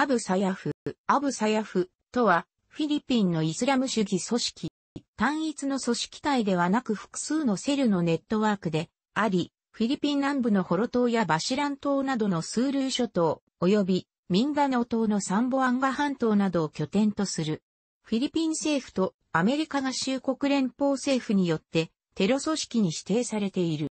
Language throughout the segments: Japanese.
アブサヤフ、アブサヤフとは、フィリピンのイスラム主義組織、単一の組織体ではなく複数のセルのネットワークであり、フィリピン南部のホロ島やバシラン島などのスールー諸島、及びミンダナオ島のサンボアンガ半島などを拠点とする。フィリピン政府とアメリカ合衆国連邦政府によってテロ組織に指定されている。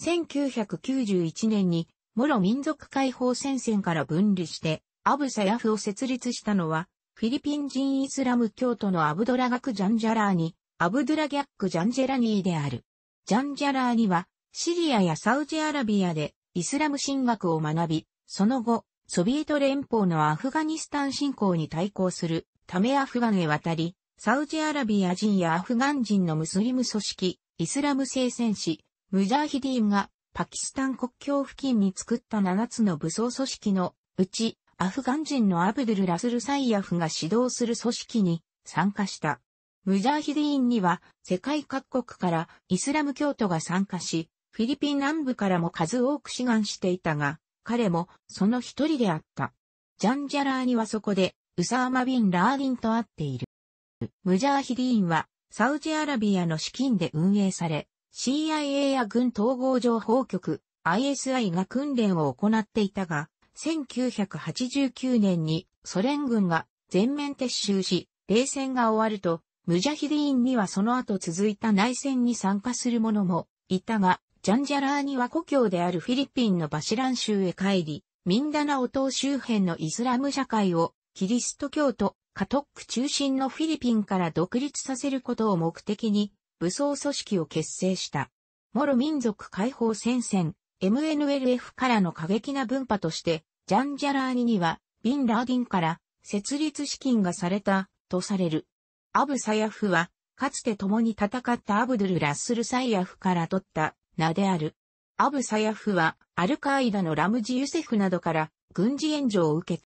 1991年にロ民族解放戦線から分離して、アブサヤフを設立したのは、フィリピン人イスラム教徒のアブドラガク・ジャンジャラーニ、アブドラギャック・ジャンジェラニーである。ジャンジャラーニは、シリアやサウジアラビアでイスラム神学を学び、その後、ソビエト連邦のアフガニスタン侵攻に対抗するためアフガンへ渡り、サウジアラビア人やアフガン人のムスリム組織、イスラム聖戦士、ムジャーヒディーンがパキスタン国境付近に作った7つの武装組織のうち、アフガン人のアブドゥル・ラスル・サイヤフが指導する組織に参加した。ムジャーヒディーンには世界各国からイスラム教徒が参加し、フィリピン南部からも数多く志願していたが、彼もその一人であった。ジャンジャラーニはそこでウサーマ・ビン・ラーリンと会っている。ムジャーヒディーンはサウジアラビアの資金で運営され、CIA や軍統合情報局 ISI が訓練を行っていたが、1989年にソ連軍が全面撤収し、冷戦が終わると、ムジャヒディーンにはその後続いた内戦に参加する者もいたが、ジャンジャラーニは故郷であるフィリピンのバシラン州へ帰り、ミンダナオ島周辺のイスラム社会をキリスト教徒、カトック中心のフィリピンから独立させることを目的に武装組織を結成した。モロ民族解放戦線、MNLF からの過激な分派として、ジャンジャラーニには、ビン・ラーディンから設立資金がされた、とされる。アブ・サヤフは、かつて共に戦ったアブドゥル・ラッスル・サイヤフから取った名である。アブ・サヤフは、アルカイダのラムジ・ユセフなどから軍事援助を受け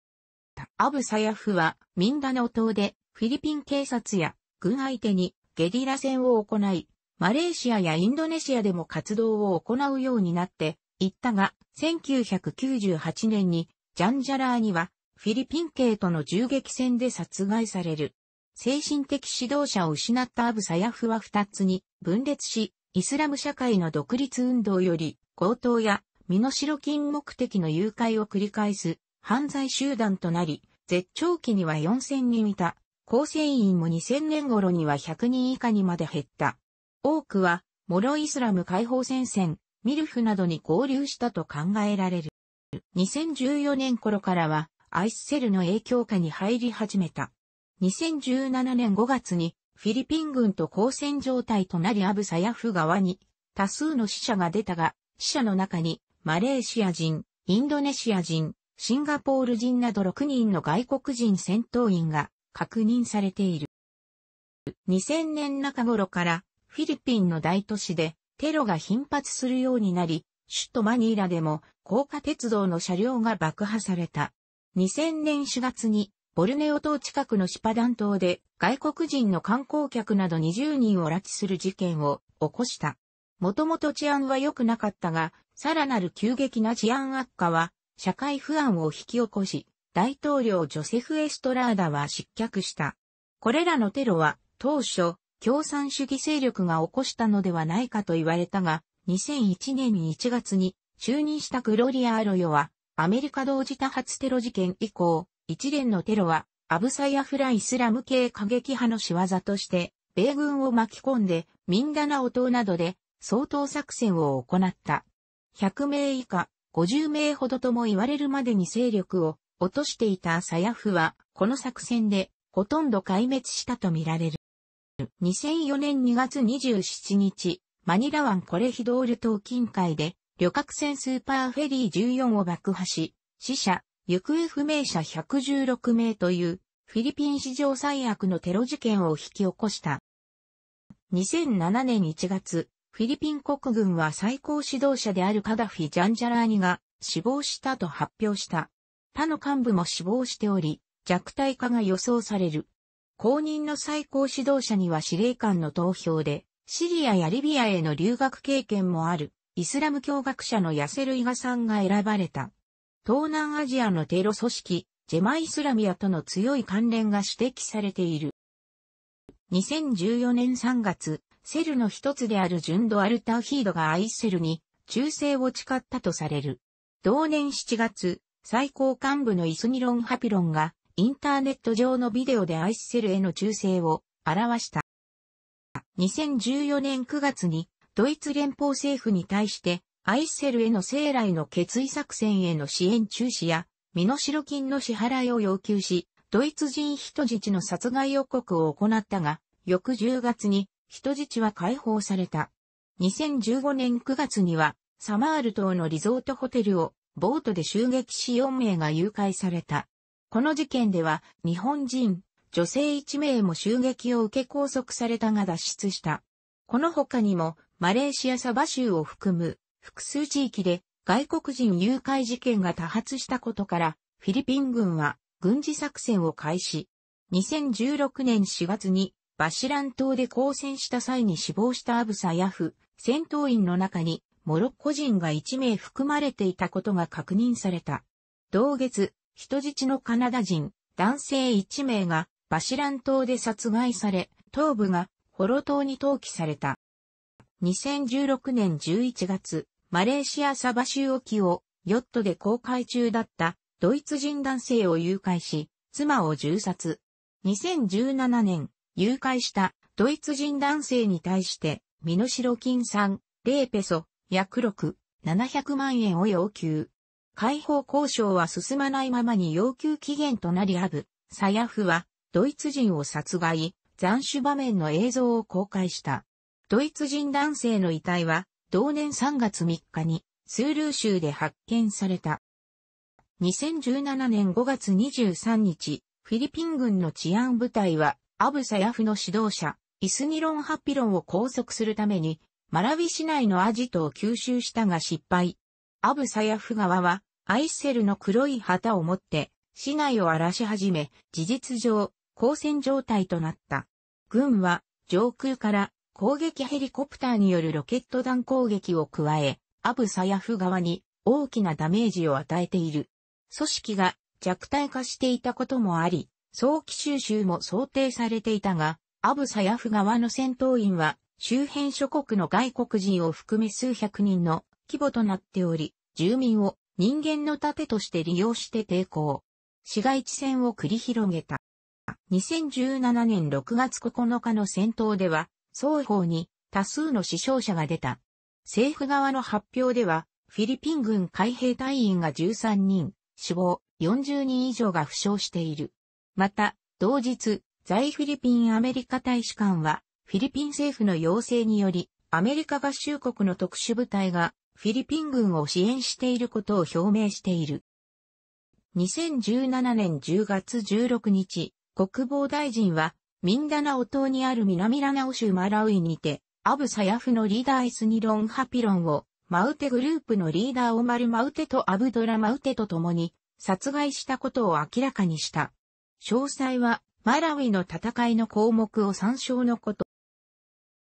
た。アブ・サヤフは、ミンダナオ島でフィリピン警察や軍相手にゲリラ戦を行い、マレーシアやインドネシアでも活動を行うようになっていったが、1998年にジャンジャラーにはフィリピン系との銃撃戦で殺害される。精神的指導者を失ったアブサヤフは二つに分裂し、イスラム社会の独立運動より強盗や身の代金目的の誘拐を繰り返す犯罪集団となり、絶頂期には4000人いた構成員も2000年頃には100人以下にまで減った。多くは、モロイスラム解放戦線、ミルフなどに合流したと考えられる。2014年頃からは、アイスセルの影響下に入り始めた。2017年5月に、フィリピン軍と交戦状態となりアブサヤフ側に、多数の死者が出たが、死者の中に、マレーシア人、インドネシア人、シンガポール人など6人の外国人戦闘員が確認されている。2000年中頃からフィリピンの大都市でテロが頻発するようになり、首都マニーラでも高架鉄道の車両が爆破された。2000年4月にボルネオ島近くのシパダン島で外国人の観光客など20人を拉致する事件を起こした。もともと治安は良くなかったが、さらなる急激な治安悪化は社会不安を引き起こし、大統領ジョセフ・エストラーダは失脚した。これらのテロは当初共産主義勢力が起こしたのではないかと言われたが、2001年1月に就任したグロリア・アロヨはアメリカ同時多発テロ事件以降、一連のテロはアブサイアフライスラム系過激派の仕業として、米軍を巻き込んでミンダナオ島などで相当作戦を行った。100名以下、50名ほどとも言われるまでに勢力を落としていたサヤフは、この作戦で、ほとんど壊滅したとみられる。2004年2月27日、マニラ湾コレヒドール島近海で、旅客船スーパーフェリー14を爆破し、死者、行方不明者116名という、フィリピン史上最悪のテロ事件を引き起こした。2007年1月、フィリピン国軍は最高指導者であるカダフィ・ジャンジャラーニが死亡したと発表した。他の幹部も死亡しており、弱体化が予想される。公認の最高指導者には司令官の投票で、シリアやリビアへの留学経験もある、イスラム教学者のヤセル・イガさんが選ばれた。東南アジアのテロ組織、ジェマ・イスラミアとの強い関連が指摘されている。2014年3月、セルの一つであるジュンド・アルターヒードがアイセルに忠誠を誓ったとされる。同年7月、最高幹部のイスニロン・ハピロンが、インターネット上のビデオでアイスセルへの忠誠を表した。2014年9月に、ドイツ連邦政府に対して、アイスセルへの生来の決意作戦への支援中止や、身代金の支払いを要求し、ドイツ人人質の殺害予告を行ったが、翌10月に人質は解放された。2015年9月には、サマール島のリゾートホテルをボートで襲撃し4名が誘拐された。この事件では、日本人、女性1名も襲撃を受け拘束されたが脱出した。この他にも、マレーシアサバ州を含む複数地域で外国人誘拐事件が多発したことから、フィリピン軍は軍事作戦を開始。2016年4月にバシラン島で交戦した際に死亡したアブサヤフ戦闘員の中にモロッコ人が1名含まれていたことが確認された。同月、人質のカナダ人、男性1名がバシラン島で殺害され、頭部がホロ島に投棄された。2016年11月、マレーシアサバ州沖をヨットで航海中だったドイツ人男性を誘拐し、妻を銃殺。2017年、誘拐したドイツ人男性に対して、身代金3、0ペソ、約6、700万円を要求。解放交渉は進まないままに要求期限となりアブ、サヤフは、ドイツ人を殺害、斬首場面の映像を公開した。ドイツ人男性の遺体は、同年3月3日に、スールー州で発見された。2017年5月23日、フィリピン軍の治安部隊は、アブサヤフの指導者、イスニロン・ハピロンを拘束するために、マラビィ市内のアジトを吸収したが失敗。アブサヤフ側は、アイセルの黒い旗を持って、市内を荒らし始め、事実上、交戦状態となった。軍は、上空から攻撃ヘリコプターによるロケット弾攻撃を加え、アブサヤフ側に大きなダメージを与えている。組織が弱体化していたこともあり、早期収集も想定されていたが、アブサヤフ側の戦闘員は周辺諸国の外国人を含め数百人の規模となっており、住民を人間の盾として利用して抵抗。市街地戦を繰り広げた。2017年6月9日の戦闘では、双方に多数の死傷者が出た。政府側の発表では、フィリピン軍海兵隊員が13人、死亡、40人以上が負傷している。また、同日、在フィリピンアメリカ大使館は、フィリピン政府の要請により、アメリカ合衆国の特殊部隊がフィリピン軍を支援していることを表明している。2017年10月16日、国防大臣は、ミンダナオ島にある南ラナオ州マラウイにて、アブサヤフのリーダーイスニロンハピロンを、マウテグループのリーダーオマル・マウテとアブドラ・マウテと共に、殺害したことを明らかにした。詳細は、マラウイの戦いの項目を参照のこと。